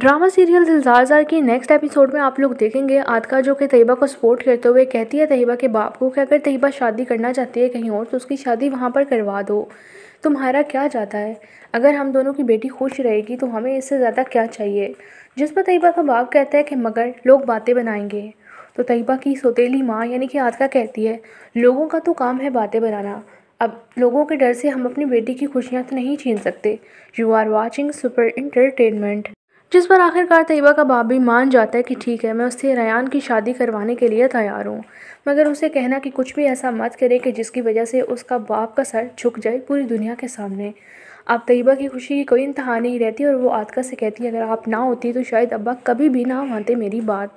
drama serial दिलजार की next episode में आप लोग देखेंगे आदका जो कि तयबा को सपोर्ट करते हुए कहती है तयबा के बाप को कि अगर तयबा शादी करना चाहती है कहीं और तो उसकी शादी वहाँ पर करवा दो तुम्हारा क्या जाता है अगर हम दोनों की बेटी खुश रहेगी तो हमें इससे ज़्यादा क्या चाहिए जिस पर तयबा का बाप कहता है कि मगर लोग बातें बनाएंगे तो तयबा की सोतीली माँ यानी कि आदका कहती है लोगों का तो काम है बातें बनाना अब लोगों के डर से हम अपनी बेटी की खुशियाँ तो नहीं छीन सकते you are watching super entertainment जिस पर आखिरकार तयबा का बाप भी मान जाता है कि ठीक है मैं उससे रयान की शादी करवाने के लिए तैयार हूँ मगर उसे कहना कि कुछ भी ऐसा मत करे कि जिसकी वजह से उसका बाप का सर झुक जाए पूरी दुनिया के सामने अब तयबा की खुशी की कोई इंतहा नहीं रहती और वो आतका से कहती है अगर आप ना होती तो शायद अब्बा कभी भी ना मानते मेरी बात